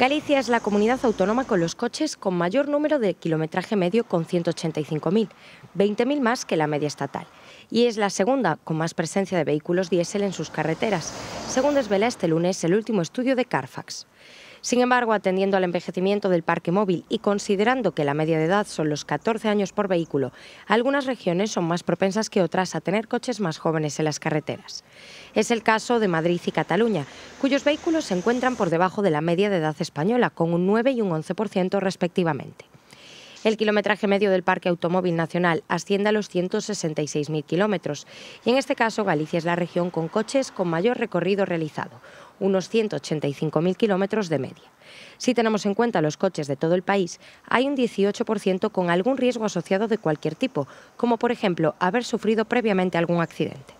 Galicia es la comunidad autónoma con los coches con mayor número de kilometraje medio con 185.000, 20.000 más que la media estatal. Y es la segunda con más presencia de vehículos diésel en sus carreteras, según desvela este lunes el último estudio de Carfax. Sin embargo, atendiendo al envejecimiento del parque móvil y considerando que la media de edad son los 14 años por vehículo, algunas regiones son más propensas que otras a tener coches más jóvenes en las carreteras. Es el caso de Madrid y Cataluña, cuyos vehículos se encuentran por debajo de la media de edad española, con un 9 y un 11% respectivamente. El kilometraje medio del parque automóvil nacional asciende a los 166.000 kilómetros y en este caso Galicia es la región con coches con mayor recorrido realizado, unos 185.000 kilómetros de media. Si tenemos en cuenta los coches de todo el país, hay un 18% con algún riesgo asociado de cualquier tipo, como por ejemplo haber sufrido previamente algún accidente.